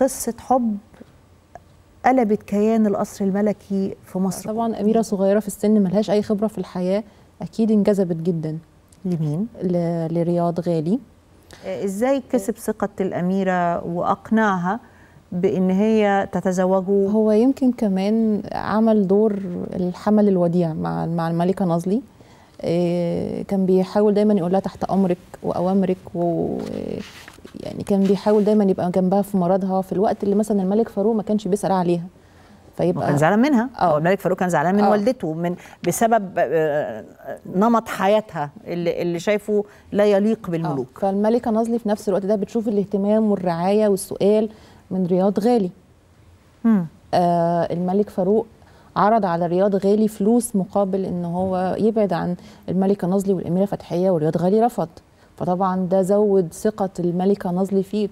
قصه حب قلبت كيان القصر الملكي في مصر طبعا اميره صغيره في السن ملهاش اي خبره في الحياه اكيد انجذبت جدا لمين ل... لرياض غالي آه، ازاي كسب ثقه الاميره واقنعها بان هي تتزوجه هو يمكن كمان عمل دور الحمل الوديع مع مع الملكه نازلي آه، كان بيحاول دايما يقول لها تحت امرك واوامرك و كان بيحاول دايما يبقى جنبها في مرضها في الوقت اللي مثلا الملك فاروق ما كانش بيسال عليها فيبقى كان زعلان منها اه الملك فاروق كان زعلان من أوه. والدته من بسبب آه، نمط حياتها اللي اللي شايفه لا يليق آه. بالملوك أوه. فالملكه نازلي في نفس الوقت ده بتشوف الاهتمام والرعايه والسؤال من رياض غالي آه الملك فاروق عرض على رياض غالي فلوس مقابل ان هو يبعد عن الملكه نازلي والاميره فتحيه ورياض غالي رفض فطبعا ده زود ثقه الملكه نازلي فيه